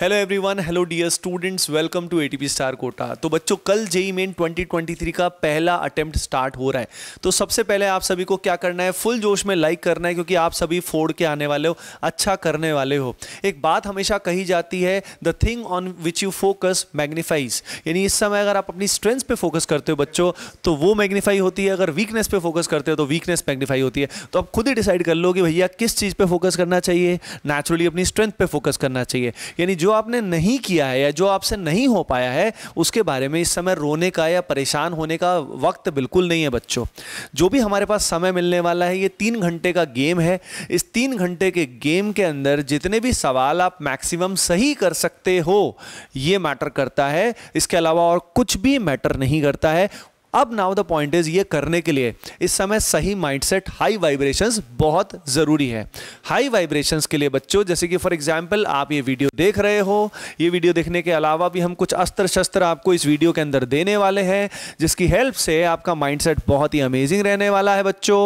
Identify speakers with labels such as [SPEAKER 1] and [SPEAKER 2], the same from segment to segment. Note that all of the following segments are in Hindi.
[SPEAKER 1] Hello everyone hello dear students welcome to ATP star Kota तो बच्चों कल जेई मेन 2023 का पहला अटेम्प्ट स्टार्ट हो रहा है तो सबसे पहले आप सभी को क्या करना है फुल जोश में लाइक करना है क्योंकि आप सभी फोड़ के आने वाले हो अच्छा करने वाले हो एक बात हमेशा कही जाती है the thing on which you focus magnifies यानी इस समय अगर आप अपनी स्ट्रेंथ पर फोकस करते हो बच्चों तो वो मैग्नीफाई होती है अगर वीकनेस पर फोकस करते हो तो वीकनेस मैग्नीफाई होती है तो आप खुद ही डिसाइड कर लो कि भैया किस चीज़ पर फोकस करना चाहिए नेचुरली अपनी स्ट्रेंथ पर फोकस करना चाहिए यानी जो आपने नहीं किया है या जो आपसे नहीं हो पाया है उसके बारे में इस समय रोने का या परेशान होने का वक्त बिल्कुल नहीं है बच्चों जो भी हमारे पास समय मिलने वाला है ये तीन घंटे का गेम है इस तीन घंटे के गेम के अंदर जितने भी सवाल आप मैक्सिमम सही कर सकते हो ये मैटर करता है इसके अलावा और कुछ भी मैटर नहीं करता है अब नाउ द पॉइंट इज ये करने के लिए इस समय सही माइंडसेट हाई वाइब्रेशंस बहुत ज़रूरी है हाई वाइब्रेशंस के लिए बच्चों जैसे कि फॉर एग्जांपल आप ये वीडियो देख रहे हो ये वीडियो देखने के अलावा भी हम कुछ अस्त्र शस्त्र आपको इस वीडियो के अंदर देने वाले हैं जिसकी हेल्प से आपका माइंड बहुत ही अमेजिंग रहने वाला है बच्चों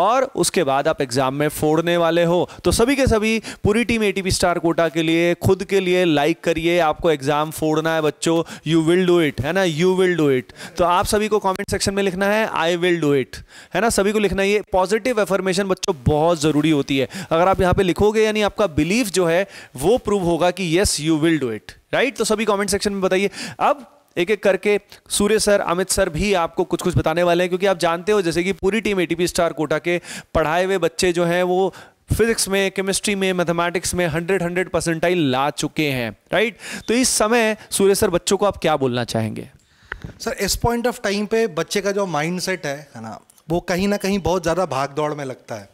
[SPEAKER 1] और उसके बाद आप एग्ज़ाम में फोड़ने वाले हो तो सभी के सभी पूरी टीम ए स्टार कोटा के लिए खुद के लिए लाइक करिए आपको एग्ज़ाम फोड़ना है बच्चों यू विल डू इट है ना यू विल डू इट तो आप सभी को कमेंट सेक्शन में लिखना है आई विल डू इट है ना सभी को लिखना ये पॉजिटिव एफर्मेशन बच्चों बहुत ज़रूरी होती है अगर आप यहाँ पे लिखोगे यानी आपका बिलीफ जो है वो प्रूव होगा कि yes you will do it right तो सभी कमेंट सेक्शन में बताइए अब एक एक करके सूर्य सर अमित सर भी आपको कुछ कुछ बताने वाले हैं क्योंकि आप जानते हो जैसे कि पूरी टीम ए स्टार कोटा के पढ़ाए हुए बच्चे जो हैं वो फिजिक्स में केमिस्ट्री में मैथमेटिक्स में हंड्रेड हंड्रेड परसेंटाइल ला चुके हैं राइट तो इस समय सूर्य सर बच्चों को आप क्या बोलना चाहेंगे
[SPEAKER 2] सर इस पॉइंट ऑफ टाइम पे बच्चे का जो माइंड सेट है ना वो कहीं ना कहीं बहुत ज़्यादा भाग दौड़ में लगता है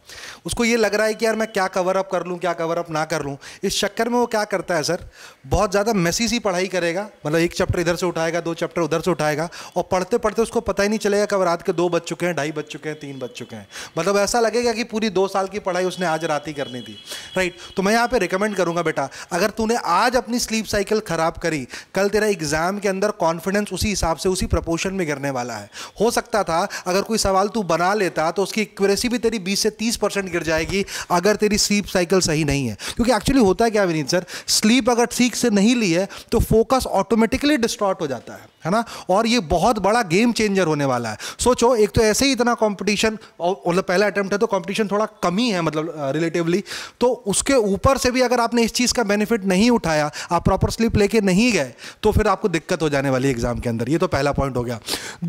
[SPEAKER 2] उसको ये लग रहा है कि यार मैं क्या कवर अप कर लूँ क्या कवर अप ना कर लूँ इस चक्कर में वो क्या करता है सर बहुत ज़्यादा मैसी सी पढ़ाई करेगा मतलब एक चैप्टर इधर से उठाएगा दो चैप्टर उधर से उठाएगा और पढ़ते पढ़ते उसको पता ही नहीं चलेगा कब रात के दो बज चुके हैं ढाई बज चुके हैं तीन बज चुके हैं मतलब ऐसा लगेगा कि पूरी दो साल की पढ़ाई उसने आज रात ही करनी थी राइट तो मैं यहाँ पर रिकमेंड करूँगा बेटा अगर तूने आज अपनी स्लीप साइकिल ख़राब करी कल तेरा एग्ज़ाम के अंदर कॉन्फिडेंस उसी हिसाब से उसी प्रपोर्शन में गिरने वाला है हो सकता था अगर कोई सवाल तू तू बना लेता तो उसकी एक्यूरेसी भी तेरी 20 से 30 परसेंट गिर जाएगी अगर तेरी स्लीप साइकिल सही नहीं है क्योंकि एक्चुअली होता है क्या विनीत सर स्लीप अगर ठीक से नहीं ली है तो फोकस ऑटोमेटिकली डिस्ट्रॉट हो जाता है है ना और ये बहुत बड़ा गेम चेंजर होने वाला है सोचो एक तो ऐसे ही इतना कॉम्पिटिशन मतलब पहला अटैम्प्ट है तो कॉम्पिटिशन थोड़ा कम है मतलब रिलेटिवली तो उसके ऊपर से भी अगर आपने इस चीज़ का बेनिफिट नहीं उठाया आप प्रॉपर स्लीप लेके नहीं गए तो फिर आपको दिक्कत हो जाने वाली एग्ज़ाम के अंदर ये तो पहला पॉइंट हो गया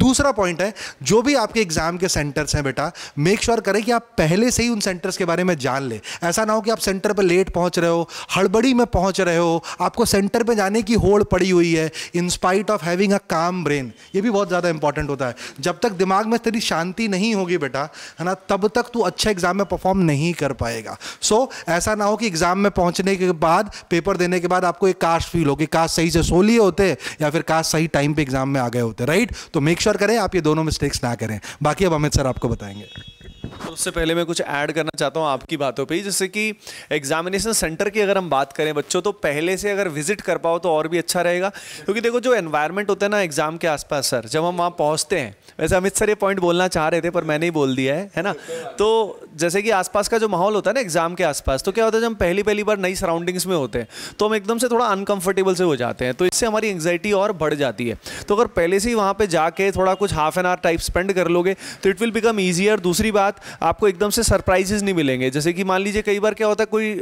[SPEAKER 2] दूसरा पॉइंट है जो भी आपके एग्ज़ाम के सेंटर्स हैं बेटा मेक श्योर sure करें कि आप पहले से ही उन सेंटर्स के बारे में जान लें ऐसा ना हो कि आप सेंटर पर लेट पहुंच रहे हो हड़बड़ी में पहुंच रहे हो आपको सेंटर पर जाने की होड़ पड़ी हुई है इंस्पाइट ऑफ हैविंग अ काम ब्रेन ये भी बहुत ज़्यादा इंपॉर्टेंट होता है जब तक दिमाग में तेरी शांति नहीं होगी बेटा है ना तब तक तू अच्छे एग्ज़ाम में परफॉर्म नहीं कर पाएगा सो so, ऐसा ना हो कि एग्ज़ाम में पहुंचने के बाद पेपर देने के बाद आपको एक काश फील हो कि काश सही से सो लिए होते या फिर काश सही टाइम पे एग्ज़ाम में आ गए होते राइट तो मेक श्योर sure करें आप ये दोनों मिस्टेक्स ना करें बाकी अब हमें अमित सर आपको बताएंगे
[SPEAKER 1] तो उससे पहले मैं कुछ ऐड करना चाहता हूँ आपकी बातों पे जैसे कि एग्जामिनेशन सेंटर की अगर हम बात करें बच्चों तो पहले से अगर विजिट कर पाओ तो और भी अच्छा रहेगा क्योंकि देखो जो एनवायरनमेंट होता है ना एग्जाम के आसपास सर जब हम वहाँ पहुँचते हैं वैसे अमित सर ये पॉइंट बोलना चाह रहे थे पर मैंने ही बोल दिया है है ना तो जैसे कि आसपास का जो माहौल होता है ना एग्जाम के आसपास तो क्या होता है जब हम पहली पहली बार नई सराउंडिंग्स में होते हैं तो हम एकदम से थोड़ा अनकंफर्टेबल से हो जाते हैं तो इससे हमारी एंगजाइटी और बढ़ जाती है तो अगर पहले से ही वहाँ पर जाके थोड़ा कुछ half an hour type spend कर लोगे तो इट विल बिकम ईजियर दूसरी बात आपको एकदम से सरप्राइजेज नहीं मिलेंगे जैसे कि मान लीजिए कई बार क्या होता है कोई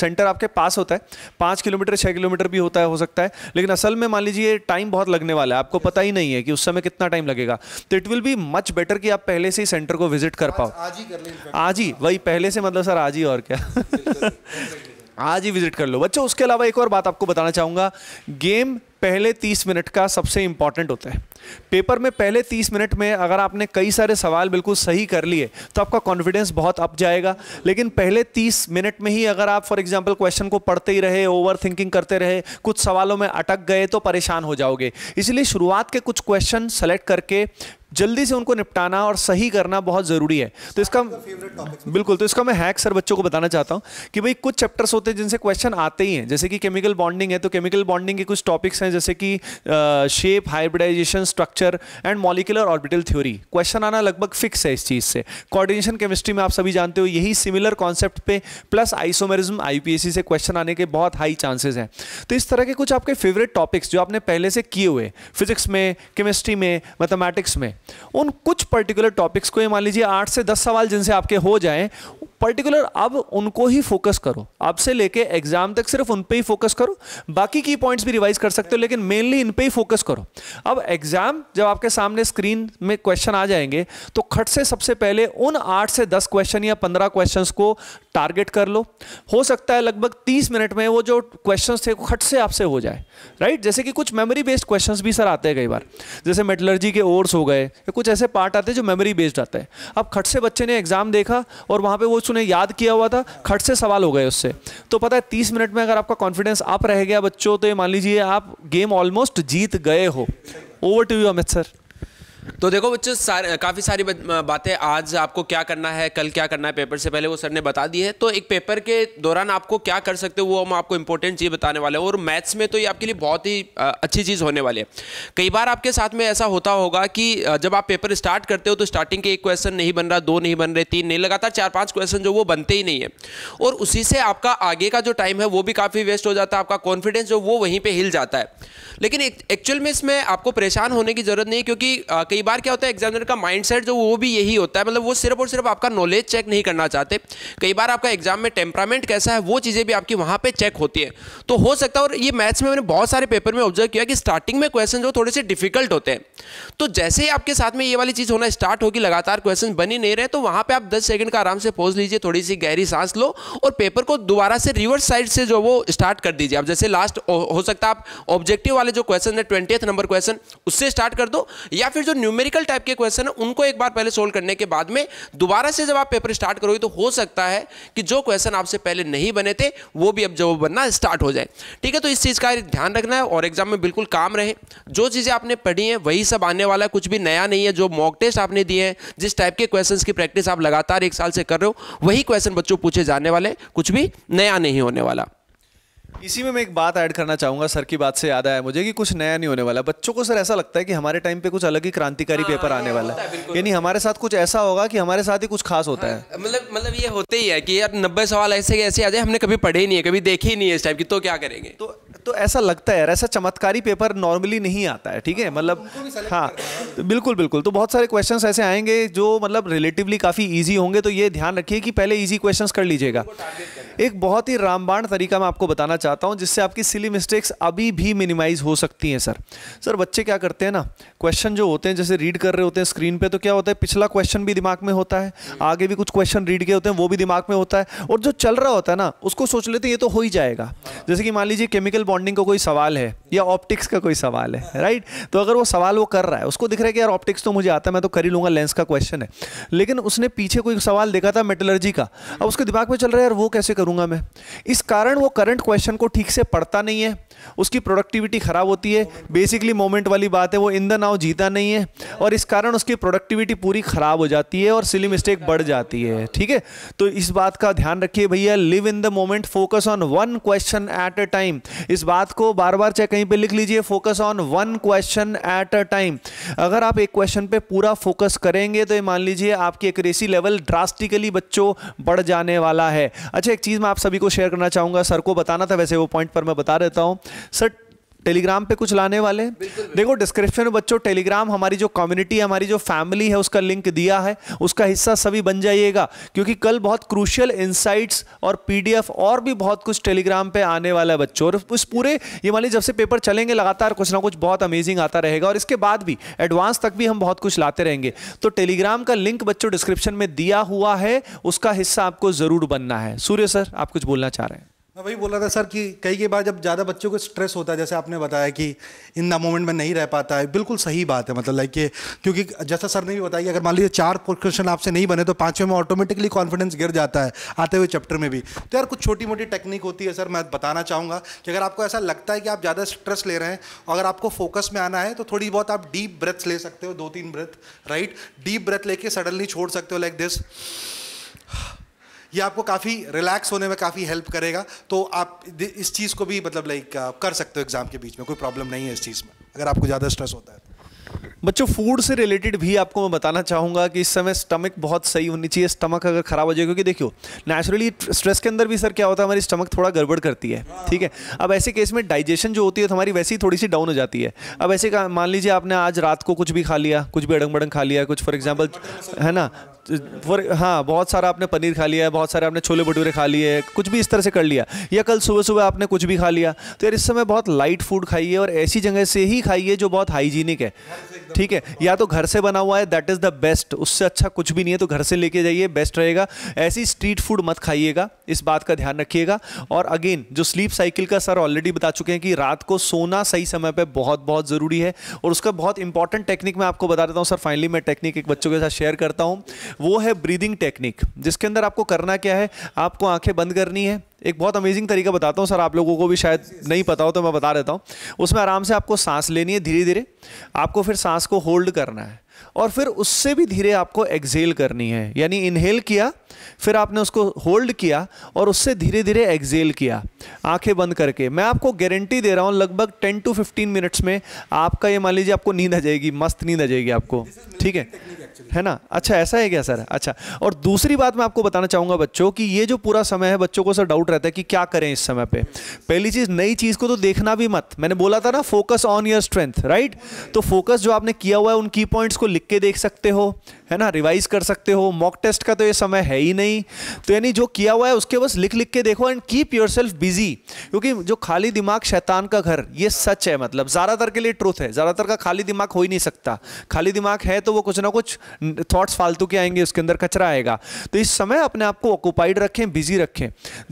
[SPEAKER 1] सेंटर आपके पास होता है पाँच किलोमीटर छः किलोमीटर भी होता है हो सकता है लेकिन असल में मान लीजिए टाइम बहुत लगने वाला है आपको पता ही नहीं है कि उस समय कितना टाइम लगेगा तो it will be much better कि आप पहले से ही सेंटर को विजिट कर पाओ आज ही कर आज ही वही पहले से मतलब सर आज ही और क्या आज ही विजिट कर लो बच्चों उसके अलावा एक और बात आपको बताना चाहूँगा गेम पहले तीस मिनट का सबसे इंपॉर्टेंट होता है पेपर में पहले तीस मिनट में अगर आपने कई सारे सवाल बिल्कुल सही कर लिए तो आपका कॉन्फिडेंस बहुत अप जाएगा लेकिन पहले तीस मिनट में ही अगर आप फॉर एग्जांपल क्वेश्चन को पढ़ते ही रहे ओवर थिंकिंग करते रहे कुछ सवालों में अटक गए तो परेशान हो जाओगे इसलिए शुरुआत के कुछ क्वेश्चन सेलेक्ट करके जल्दी से उनको निपटाना और सही करना बहुत ज़रूरी है तो इसका बिल्कुल तो इसका मैं हैक सर बच्चों को बताना चाहता हूँ कि भाई कुछ चैप्टर्स होते हैं जिनसे क्वेश्चन आते ही हैं जैसे कि केमिकल बॉन्डिंग है तो केमिकल बॉन्डिंग के कुछ टॉपिक्स हैं जैसे कि shape hybridisation structure and molecular orbital theory question आना लगभग फिक्स है इस चीज़ से कॉर्डिनेशन केमिस्ट्री में आप सभी जानते हो यही सिमिलर कॉन्सेप्ट पे प्लस आइसोमेरिज्म आईपीएससी से क्वेश्चन आने के बहुत हाई चांसेस हैं तो इस तरह के कुछ आपके फेवरेट टॉपिक्स जो आपने पहले से किए हुए फिजिक्स में केमिस्ट्री में मैथमेटिक्स में उन कुछ पर्टिकुलर टॉपिक्स को मान लीजिए आठ से दस सवाल जिनसे आपके हो जाएं पर्टिकुलर अब उनको ही फोकस करो अब से लेके एग्जाम तक सिर्फ उन पर ही फोकस करो बाकी की पॉइंट्स भी रिवाइज कर सकते हो लेकिन मेनली इन पर ही फोकस करो अब एग्जाम जब आपके सामने स्क्रीन में क्वेश्चन आ जाएंगे तो खट से सबसे पहले उन आठ से दस क्वेश्चन या पंद्रह क्वेश्चन को टारगेट कर लो हो सकता है लगभग तीस मिनट में वो जो क्वेश्चन थे खट से आपसे हो जाए राइट जैसे कि कुछ मेमोरी बेस्ड क्वेश्चन भी सर आते हैं कई बार जैसे मेटलर्जी के ओर्स हो गए या कुछ ऐसे पार्ट आते हैं जो मेमोरी बेस्ड आते हैं अब खट से बच्चे ने एग्जाम देखा और वहाँ पर वो उसने याद किया हुआ था खट से सवाल हो गए उससे तो पता है तीस मिनट में अगर आपका कॉन्फिडेंस आप रह गया बच्चों तो ये मान लीजिए आप गेम ऑलमोस्ट जीत गए हो over to you Amit sir
[SPEAKER 3] तो देखो बच्चों सार, काफ़ी सारी बातें आज आपको क्या करना है कल क्या करना है पेपर से पहले वो सर ने बता दी है तो एक पेपर के दौरान आपको क्या कर सकते हो वो हम आपको इंपॉर्टेंट चीज़ बताने वाले हैं और मैथ्स में तो ये आपके लिए बहुत ही अच्छी चीज़ होने वाली है कई बार आपके साथ में ऐसा होता होगा कि जब आप पेपर स्टार्ट करते हो तो स्टार्टिंग के एक क्वेश्चन नहीं बन रहा दो नहीं बन रहे तीन नहीं लगातार चार पाँच क्वेश्चन जो वो बनते ही नहीं है और उसी से आपका आगे का जो टाइम है वो भी काफ़ी वेस्ट हो जाता है आपका कॉन्फिडेंस जो वो वहीं पर हिल जाता है लेकिन एक्चुअल में इसमें आपको परेशान होने की ज़रूरत नहीं क्योंकि कई बार क्या होता है एग्जामिनर का माइंडसेट जो वो भी यही होता है मतलब वो सिर्फ और सिर्फ आपका नॉलेज चेक नहीं करना चाहते कई बार आपका एग्जाम में टेम्परामेंट कैसा है वो चीज़ें भी आपकी वहाँ पर चेक होती है तो हो सकता है और ये मैथ्स में मैंने बहुत सारे पेपर में ऑब्जर्व किया कि स्टार्टिंग में क्वेश्चन जो थोड़े से डिफिकल्ट होते हैं तो जैसे ही आपके साथ में ये वाली चीज़ होना स्टार्ट होगी लगातार क्वेश्चन बन ही नहीं रहे तो वहाँ पर आप दस सेकेंड का आराम से पोज लीजिए थोड़ी सी गहरी सांस लो और पेपर को दोबारा से रिवर्स साइड से जो वो स्टार्ट कर दीजिए आप जैसे लास्ट हो सकता है आप ऑब्जेक्टिव वाले जो क्वेश्चन है ट्वेंटी नंबर क्वेश्चन उससे स्टार्ट कर दो या फिर जो न्यूमेरिकल टाइप के क्वेश्चन है उनको एक बार पहले सोल्व करने के बाद में दोबारा से जब आप पेपर स्टार्ट करोगे तो हो सकता है कि जो क्वेश्चन आपसे पहले नहीं बने थे वो भी अब जवाब बनना स्टार्ट हो जाए ठीक है तो इस चीज़ का ध्यान रखना है और एग्जाम में बिल्कुल काम रहे जो चीज़ें आपने पढ़ी हैं वही सब आने वाला है कुछ भी नया नहीं है जो मॉक टेस्ट आपने दिए हैं जिस टाइप के क्वेश्चन की प्रैक्टिस आप लगातार एक साल से कर रहे हो वही क्वेश्चन बच्चों पूछे जाने वाले कुछ भी नया नहीं होने वाला
[SPEAKER 1] इसी में मैं एक बात ऐड करना चाहूंगा सर की बात से याद आया मुझे कि कुछ नया नहीं होने वाला बच्चों को सर ऐसा लगता है कि हमारे टाइम पे कुछ अलग ही क्रांतिकारी हाँ, पेपर आने वाला है यानी हमारे साथ कुछ ऐसा होगा कि हमारे साथ ही कुछ खास होता हाँ,
[SPEAKER 3] है मतलब मतलब ये होते ही है कि यार नब्बे सवाल ऐसे ऐसे आ जाए हमने कभी पढ़े ही नहीं है कभी देखे ही नहीं है इस टाइप की तो क्या करेंगे तो
[SPEAKER 1] तो ऐसा लगता है ऐसा चमत्कारी पेपर नॉर्मली नहीं आता है ठीक है हाँ, मतलब हाँ तो बिल्कुल बिल्कुल तो बहुत सारे क्वेश्चन ऐसे आएंगे जो मतलब रिलेटिवली काफ़ी ईजी होंगे तो ये ध्यान रखिए कि पहले ईजी क्वेश्चन कर लीजिएगा एक बहुत ही रामबाण तरीका मैं आपको बताना चाहता हूँ जिससे आपकी सिली मिस्टेक्स अभी भी मिनिमाइज हो सकती हैं सर सर बच्चे क्या करते हैं ना क्वेश्चन जो होते हैं जैसे रीड कर रहे होते हैं स्क्रीन पे तो क्या होता है पिछला क्वेश्चन भी दिमाग में होता है हम्म। आगे भी कुछ क्वेश्चन रीड के होते हैं वो भी दिमाग में होता है और जो चल रहा होता है ना उसको सोच लेते हैं ये तो हो ही जाएगा हाँ। जैसे कि मान लीजिए केमिकल बॉन्ड बॉन्डिंग का को कोई सवाल है या ऑप्टिक्स का कोई सवाल है राइट तो अगर वो सवाल वो कर रहा है उसको दिख रहा है कि यार ऑप्टिक्स तो मुझे आता है मैं तो कर ही लूंगा लेंस का क्वेश्चन है लेकिन उसने पीछे कोई सवाल देखा था मेटलर्जी का अब उसके दिमाग में चल रहा है यार वो कैसे करूंगा मैं इस कारण वो करंट क्वेश्चन को ठीक से पढ़ता नहीं है उसकी प्रोडक्टिविटी ख़राब होती है बेसिकली मोमेंट वाली बात है वो इन द नाव जीता नहीं है और इस कारण उसकी प्रोडक्टिविटी पूरी ख़राब हो जाती है और सिली मिस्टेक बढ़ जाती है ठीक है तो इस बात का ध्यान रखिए भैया live in the moment focus on one question at a time इस इस बात को बार बार चाहे कहीं पे लिख लीजिए focus on one question at a time अगर आप एक क्वेश्चन पे पूरा फोकस करेंगे तो ये मान लीजिए आपकी एक्यूरेसी लेवल ड्रास्टिकली बच्चों बढ़ जाने वाला है अच्छा एक चीज़ मैं आप सभी को शेयर करना चाहूँगा सर को बताना था वैसे वो पॉइंट पर मैं बता देता हूँ सर टेलीग्राम पे कुछ लाने वाले हैं देखो डिस्क्रिप्शन में बच्चों टेलीग्राम हमारी जो कम्युनिटी है हमारी जो फैमिली है उसका लिंक दिया है उसका हिस्सा सभी बन जाइएगा क्योंकि कल बहुत क्रूशियल इंसाइट्स और पीडीएफ और भी बहुत कुछ टेलीग्राम पे आने वाला है बच्चों और उस पूरे ये मान लीजिए जब से पेपर चलेंगे लगातार कुछ ना कुछ बहुत अमेजिंग आता रहेगा और इसके बाद भी एडवांस तक भी हम बहुत कुछ लाते रहेंगे तो टेलीग्राम का लिंक बच्चों डिस्क्रिप्शन में दिया हुआ है उसका हिस्सा आपको ज़रूर बनना है सूर्य सर आप कुछ बोलना चाह रहे हैं
[SPEAKER 2] मैं वही बोल रहा था सर कि कई के बार जब ज़्यादा बच्चों को स्ट्रेस होता है जैसे आपने बताया कि इन द मोमेंट में नहीं रह पाता है बिल्कुल सही बात है मतलब लाइक ये क्योंकि जैसा सर ने भी बताया कि अगर मान लीजिए चार क्वेश्चन आपसे नहीं बने तो पाँचवें में ऑटोमेटिकली कॉन्फिडेंस गिर जाता है आते हुए चैप्टर में भी तो यार कुछ छोटी मोटी टेक्निक होती है सर मैं बताना चाहूँगा कि अगर आपको ऐसा लगता है कि आप ज़्यादा स्ट्रेस ले रहे हैं और अगर आपको फोकस में आना है तो थोड़ी बहुत आप डीप ब्रेथ्स ले सकते हो दो तीन ब्रेथ राइट डीप ब्रेथ लेके सडनली छोड़ सकते हो लाइक दिस ये आपको काफ़ी रिलैक्स होने में काफ़ी हेल्प करेगा तो आप इस चीज़ को भी मतलब लाइक कर सकते हो एग्ज़ाम के बीच में कोई प्रॉब्लम नहीं है इस चीज़ में अगर आपको ज़्यादा स्ट्रेस होता है तो।
[SPEAKER 1] बच्चों फूड से रिलेटेड भी आपको मैं बताना चाहूँगा कि इस समय स्टमक बहुत सही होनी चाहिए स्टमक अगर ख़राब हो जाए क्योंकि देखियो नेचुरली स्ट्रेस के अंदर भी सर क्या होता है हमारी स्टमक थोड़ा गड़बड़ करती है हाँ। ठीक है अब ऐसे केस में डाइजेशन जो होती है तो हमारी वैसे ही थोड़ी सी डाउन हो जाती है अब ऐसे मान लीजिए आपने आज रात को कुछ भी खा लिया कुछ भी अड़ंग बड़ंग खा लिया कुछ फॉर एग्जाम्पल है ना हाँ। फॉर हाँ बहुत सारा आपने पनीर खा लिया है बहुत सारे आपने छोले भटूरे खा लिए कुछ भी इस तरह से कर लिया या कल सुबह सुबह आपने कुछ भी खा लिया तो यार इस समय बहुत लाइट फूड खाइए और ऐसी जगह से ही खाइए जो बहुत हाइजीनिक है ठीक है या तो घर से बना हुआ है दैट इज़ द बेस्ट उससे अच्छा कुछ भी नहीं है तो घर से लेके जाइए बेस्ट रहेगा ऐसी स्ट्रीट फूड मत खाइएगा इस बात का ध्यान रखिएगा और अगेन जो स्लीप साइकिल का सर ऑलरेडी बता चुके हैं कि रात को सोना सही समय पर बहुत बहुत ज़रूरी है और उसका बहुत इंपॉर्टेंट टेक्निक मैं आपको बता देता हूँ सर फाइनली मैं टेक्निक एक बच्चों के साथ शेयर करता हूँ वो है ब्रीदिंग टेक्निक जिसके अंदर आपको करना क्या है आपको आंखें बंद करनी है एक बहुत अमेजिंग तरीका बताता हूँ सर आप लोगों को भी शायद नहीं पता हो तो मैं बता देता हूँ उसमें आराम से आपको सांस लेनी है धीरे धीरे आपको फिर सांस को होल्ड करना है और फिर उससे भी धीरे आपको एक्जेल करनी है यानी इनहेल किया फिर आपने उसको होल्ड किया और उससे धीरे धीरे एक्जेल किया आंखें बंद करके मैं आपको गारंटी दे रहा हूँ लगभग टेन टू फिफ्टीन मिनट्स में आपका ये मान लीजिए आपको नींद आ जाएगी मस्त नींद आ जाएगी आपको ठीक है है ना अच्छा ऐसा है क्या सर अच्छा और दूसरी बात मैं आपको बताना चाहूंगा बच्चों की ये जो पूरा समय है बच्चों को सर डाउट रहता है कि क्या करें इस समय पे पहली चीज़ नई चीज़ को तो देखना भी मत मैंने बोला था ना focus on your strength right तो फोकस जो आपने किया हुआ है उन की पॉइंट्स को लिख के देख सकते हो है ना रिवाइज कर सकते हो मॉक टेस्ट का तो ये समय है ही नहीं तो यानी जो किया हुआ है उसके बस लिख लिख के देखो and keep yourself busy क्योंकि जो खाली दिमाग शैतान का घर ये सच है मतलब ज़्यादातर के लिए ट्रूथ है ज़्यादातर का खाली दिमाग हो ही नहीं सकता खाली दिमाग है तो वो कुछ ना कुछ थाट्स फालतू के आएंगे उसके अंदर कचरा आएगा तो इस समय अपने आप को ऑक्यूपाइड रखें बिजी रखें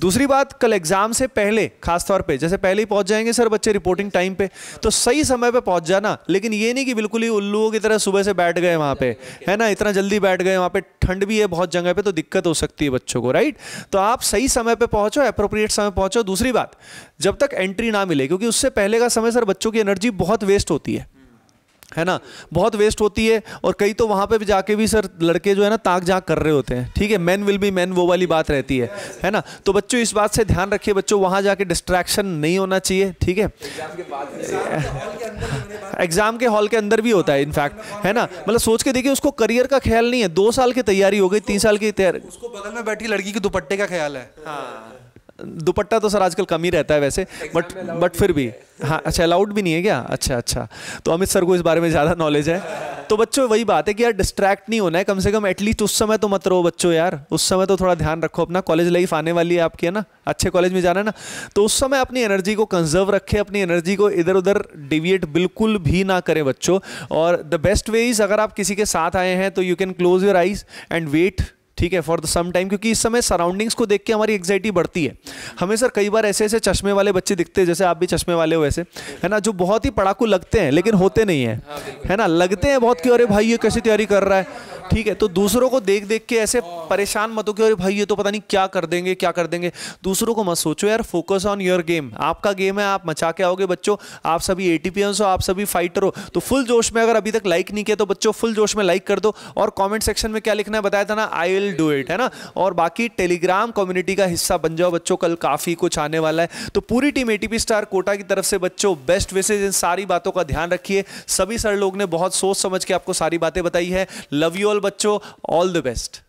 [SPEAKER 1] दूसरी बात कल एग्जाम से पहले खासतौर पर जैसे पहले ही पहुंच जाएंगे सर बच्चे रिपोर्टिंग टाइम पर तो सही समय पर पहुंच जाना लेकिन ये नहीं कि बिल्कुल ही उल्लुओं की तरह सुबह से बैठ गए वहाँ पर है ना इतना इतना जल्दी बैठ गए वहाँ पे ठंड भी है बहुत जगह पे तो दिक्कत हो सकती है बच्चों को राइट तो आप सही समय पे पहुँचो अप्रोप्रिएट समय पहुँचो दूसरी बात जब तक एंट्री ना मिले क्योंकि उससे पहले का समय सर बच्चों की एनर्जी बहुत वेस्ट होती है है ना बहुत वेस्ट होती है और कई तो वहाँ पे भी जाके भी सर लड़के जो है ना ताक झाक कर रहे होते हैं ठीक है मैन विल बी मैन वो वाली बात रहती है है ना तो बच्चों इस बात से ध्यान रखिए बच्चों वहाँ जाके डिस्ट्रैक्शन नहीं होना चाहिए ठीक है एग्ज़ाम के हॉल के अंदर भी होता है इनफैक्ट है ना मतलब सोच के देखिए उसको करियर का ख्याल नहीं है दो साल की तैयारी हो गई तीन साल की तैयारी उसको
[SPEAKER 2] बगल में बैठी लड़की के दुपट्टे का ख्याल है हाँ
[SPEAKER 1] दुपट्टा तो सर आजकल कम ही रहता है वैसे बट बट फिर भी हाँ अच्छा अलाउड भी नहीं है क्या अच्छा अच्छा तो अमित सर को इस बारे में ज़्यादा नॉलेज है तो बच्चों वही बात है कि यार डिस्ट्रैक्ट नहीं होना है कम से कम एटलीस्ट उस समय तो मत रहो बच्चों यार उस समय तो थोड़ा ध्यान रखो अपना कॉलेज लाइफ आने वाली है आपकी है ना अच्छे कॉलेज में जाना है ना तो उस समय अपनी एनर्जी को कंजर्व रखें अपनी एनर्जी को इधर उधर डिविएट बिल्कुल भी ना करें बच्चों और द बेस्ट वे इज़ अगर आप किसी के साथ आए हैं तो you can close your eyes and wait ठीक है फॉर द सम टाइम क्योंकि इस समय सराउंडिंग्स को देख के हमारी एग्जाइटी बढ़ती है हमें सर कई बार ऐसे ऐसे चश्मे वाले बच्चे दिखते हैं जैसे आप भी चश्मे वाले हो ऐसे है ना जो बहुत ही पड़ाकू लगते हैं लेकिन होते नहीं है है ना लगते हैं बहुत कि अरे भाई ये कैसी तैयारी कर रहा है ठीक है तो दूसरों को देख देख के ऐसे परेशान मत हो कि अरे भाई ये तो पता नहीं क्या कर देंगे क्या कर देंगे दूसरों को मत सोचो यार फोकस ऑन योर गेम आपका गेम है आप मचा के आओगे बच्चों आप सभी एटीपीएंस हो आप सभी फाइटर हो तो फुल जोश में अगर अभी तक लाइक नहीं किया तो बच्चों फुल जोश में लाइक कर दो और कॉमेंट सेक्शन में क्या लिखना है बताया था ना I will will do it है ना और बाकी टेलीग्राम कम्युनिटी का हिस्सा बन जाओ बच्चों कल काफ़ी कुछ आने वाला है तो पूरी टीम एटीपी स्टार कोटा की तरफ से बच्चों बेस्ट विशेज इन सारी बातों का ध्यान रखिए सभी सर लोग ने बहुत सोच समझ के आपको सारी बातें बताई है लव यू ऑल बच्चों ऑल द बेस्ट